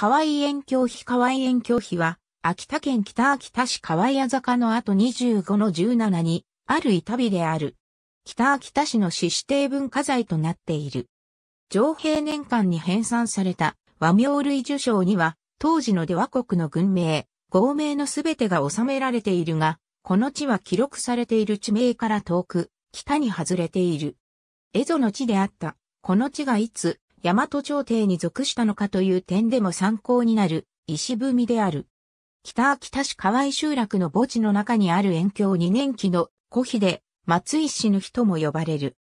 河合遠鏡碑河合遠教碑は、秋田県北秋田市河井坂の後25の17に、ある板碑である。北秋田市の市指定文化財となっている。上平年間に編纂された和名類受賞には、当時の出和国の軍名、合名のすべてが収められているが、この地は記録されている地名から遠く、北に外れている。蝦夷の地であった、この地がいつ、大和朝廷に属したのかという点でも参考になる石踏みである。北秋田市河合集落の墓地の中にある遠京2年期の古碑で松井氏の人も呼ばれる。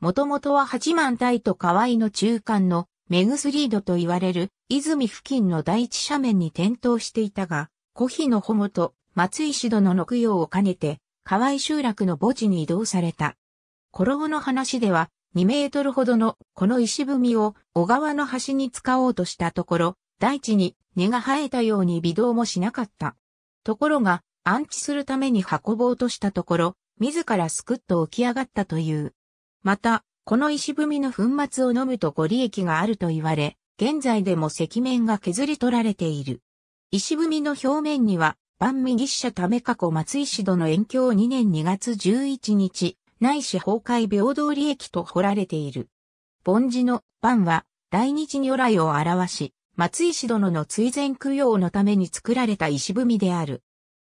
もともとは八幡平と河合の中間のメグスリードと言われる泉付近の第一斜面に点灯していたが、古碑の保護と松井氏殿の供養を兼ねて河合集落の墓地に移動された。古老の話では2メートルほどのこの石踏みを小川の端に使おうとしたところ、大地に根が生えたように微動もしなかった。ところが、安置するために運ぼうとしたところ、自らスクッと起き上がったという。また、この石踏みの粉末を飲むとご利益があると言われ、現在でも石面が削り取られている。石踏みの表面には、万右筆者ため過去松石戸の延鏡2年2月11日、ないし崩壊平等利益と掘られている。凡字の番は、大日如来を表し、松石殿の追善供養のために作られた石踏みである。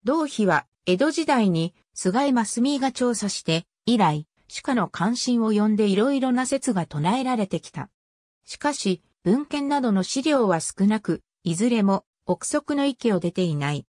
同碑は、江戸時代に菅井正美が調査して、以来、歯科の関心を呼んでいろいろな説が唱えられてきた。しかし、文献などの資料は少なく、いずれも憶測の域を出ていない。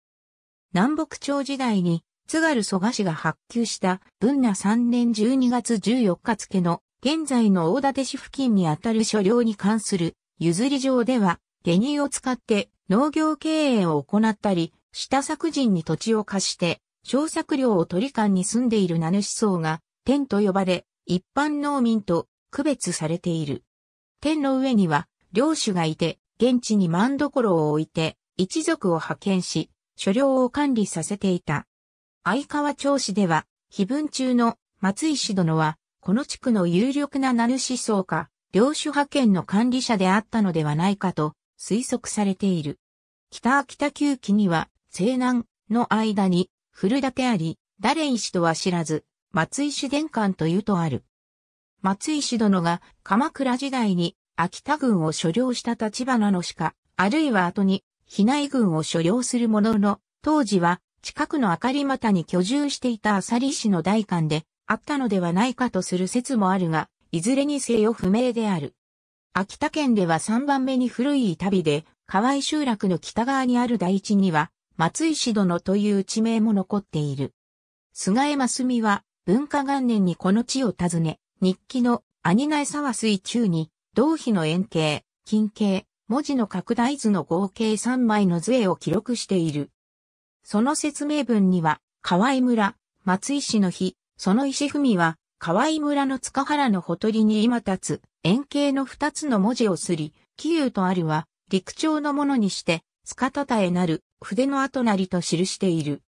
南北朝時代に津軽蘇我氏が発給した文那3年12月14日付の現在の大館市付近にあたる所領に関する譲り場では、下乳を使って農業経営を行ったり、下作人に土地を貸して、小作料を取り管に住んでいる名主層が、天と呼ばれ、一般農民と区別されている。天の上には、領主がいて、現地に万所を置いて、一族を派遣し、所領を管理させていた。相川町市では、碑文中の松石殿は、この地区の有力な名主層か、領主派遣の管理者であったのではないかと推測されている。北秋田旧期には、西南の間に古てあり、誰石とは知らず、松石殿伝官というとある。松石殿が鎌倉時代に秋田軍を所領した立花のしか、あるいは後に、比内軍を所領するものの、当時は近くの明り股に居住していた浅利氏の代官であったのではないかとする説もあるが、いずれにせよ不明である。秋田県では3番目に古い旅で、河合集落の北側にある大地には、松石殿という地名も残っている。菅江真澄は、文化元年にこの地を訪ね、日記の兄内沢水中に、同碑の円形、近形、文字の拡大図の合計3枚の図絵を記録している。その説明文には、河合村、松井市の日、その石文は、河合村の塚原のほとりに今立つ、円形の二つの文字をすり、紀有とあるは、陸長のものにして、塚たたえなる、筆の後なりと記している。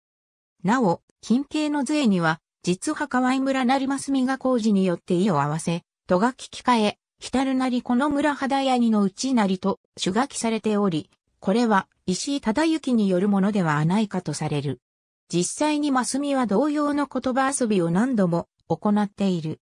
なお、近景の税には、実は河合村なりますみが工事によって意を合わせ、戸が聞き換え、浸るなりこの村肌屋にのうちなりと、主書きされており、これは石井忠之によるものではないかとされる。実際にマスミは同様の言葉遊びを何度も行っている。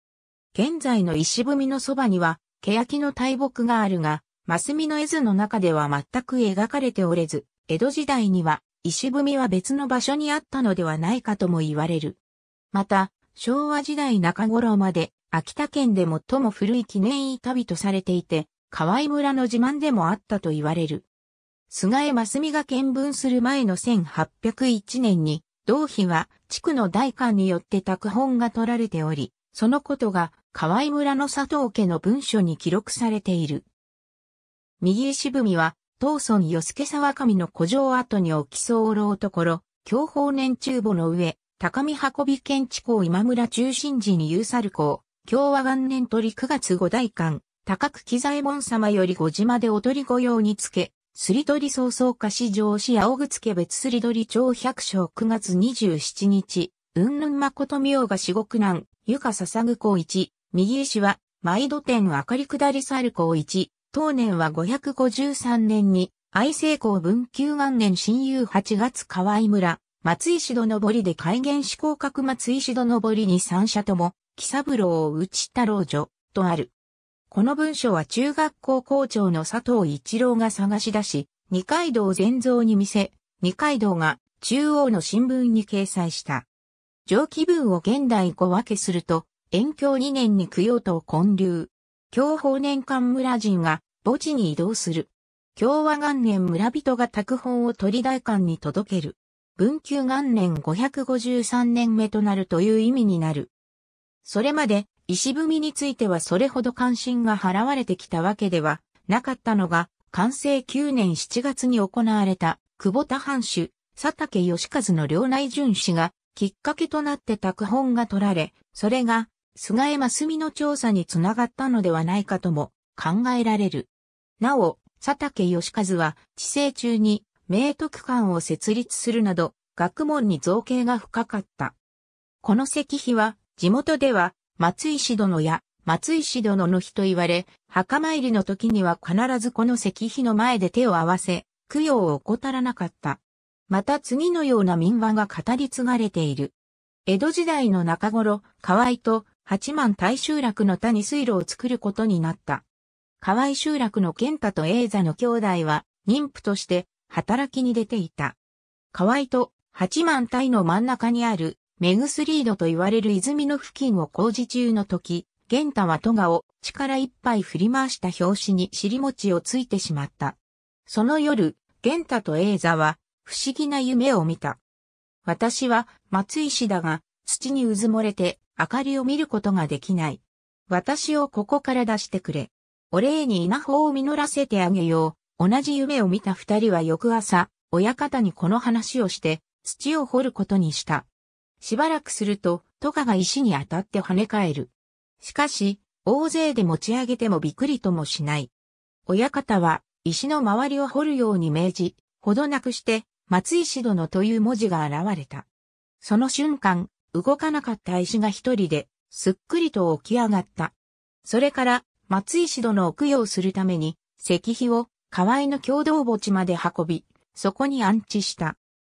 現在の石踏みのそばには、欅の大木があるが、マスミの絵図の中では全く描かれておれず、江戸時代には石踏みは別の場所にあったのではないかとも言われる。また、昭和時代中頃まで秋田県で最も古い記念板旅とされていて、河合村の自慢でもあったと言われる。菅江真美が見分する前の1801年に、同日は地区の大官によって拓本が取られており、そのことが河合村の佐藤家の文書に記録されている。右渋美は、東村与助沢上の古城跡に置き候ところ、享保年中母の上、高見運び県地公今村中心寺に有猿る港、共和元年取り9月五大官、高久喜左衛門様より五島で踊り御用につけ、すりとり早々歌市上市青つけ別すりとり町百姓9月27日、うんぬんまことみょうが至極南、ゆかささぐ校一、右石は、毎度天明かり下り猿校一、当年は553年に、愛成校文久元年親友8月河合村、松石戸上りで改元志向閣松石戸上りに三社とも、木三郎を打ち太郎女、とある。この文書は中学校校長の佐藤一郎が探し出し、二階堂全蔵に見せ、二階堂が中央の新聞に掲載した。上記文を現代語分けすると、延教2年に供養と建立。教法年間村人が墓地に移動する。共和元年村人が拓本を鳥大館に届ける。文久元年553年目となるという意味になる。それまで石踏みについてはそれほど関心が払われてきたわけではなかったのが、完成9年7月に行われた、久保田藩主、佐竹義和の領内巡視が、きっかけとなって拓本が取られ、それが、菅江真澄の調査につながったのではないかとも考えられる。なお、佐竹義和は、治世中に、明徳館を設立するなど、学問に造形が深かった。この石碑は、地元では、松石殿や松石殿の日と言われ、墓参りの時には必ずこの石碑の前で手を合わせ、供養を怠らなかった。また次のような民話が語り継がれている。江戸時代の中頃、河合と八幡大集落の谷に水路を作ることになった。河合集落の健太と永座の兄弟は、妊婦として働きに出ていた。河合と八幡大の真ん中にあるメグスリードと言われる泉の付近を工事中の時、玄太は戸川を力いっぱい振り回した拍子に尻餅をついてしまった。その夜、玄太と英座は不思議な夢を見た。私は松石だが土にうずもれて明かりを見ることができない。私をここから出してくれ。お礼に稲穂を実らせてあげよう。同じ夢を見た二人は翌朝、親方にこの話をして、土を掘ることにした。しばらくすると、トカが石に当たって跳ね返る。しかし、大勢で持ち上げてもびっくりともしない。親方は、石の周りを掘るように命じ、ほどなくして、松石殿という文字が現れた。その瞬間、動かなかった石が一人で、すっくりと起き上がった。それから、松石殿を供養するために、石碑を河合の共同墓地まで運び、そこに安置した。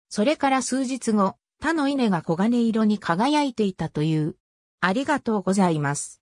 それから数日後、他の稲が黄金色に輝いていたという。ありがとうございます。